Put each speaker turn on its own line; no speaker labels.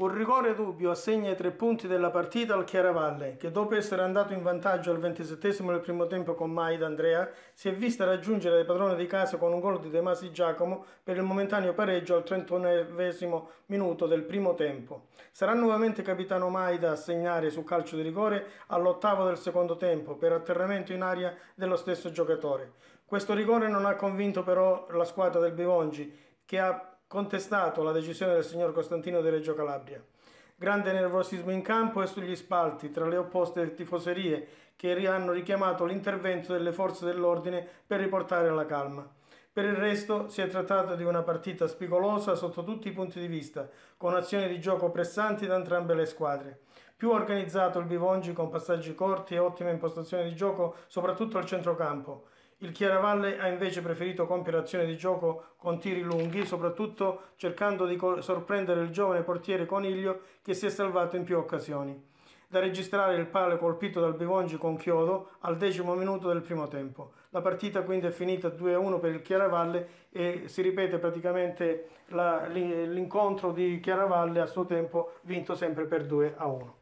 Un rigore dubbio assegna i tre punti della partita al Chiaravalle, che dopo essere andato in vantaggio al ventisettesimo del primo tempo con Maida Andrea, si è vista raggiungere le padrone di casa con un gol di De Masi Giacomo per il momentaneo pareggio al trentunesimo minuto del primo tempo. Sarà nuovamente capitano Maida a segnare su calcio di rigore all'ottavo del secondo tempo per atterramento in aria dello stesso giocatore. Questo rigore non ha convinto però la squadra del Bivongi, che ha contestato la decisione del signor Costantino di Reggio Calabria. Grande nervosismo in campo e sugli spalti tra le opposte tifoserie che hanno richiamato l'intervento delle forze dell'ordine per riportare alla calma. Per il resto si è trattato di una partita spigolosa sotto tutti i punti di vista, con azioni di gioco pressanti da entrambe le squadre. Più organizzato il Bivongi con passaggi corti e ottima impostazione di gioco soprattutto al centrocampo. Il Chiaravalle ha invece preferito compiere azioni di gioco con tiri lunghi, soprattutto cercando di sorprendere il giovane portiere Coniglio che si è salvato in più occasioni. Da registrare il palo colpito dal Bivongi con chiodo al decimo minuto del primo tempo. La partita quindi è finita 2-1 per il Chiaravalle e si ripete praticamente l'incontro di Chiaravalle a suo tempo vinto sempre per 2-1.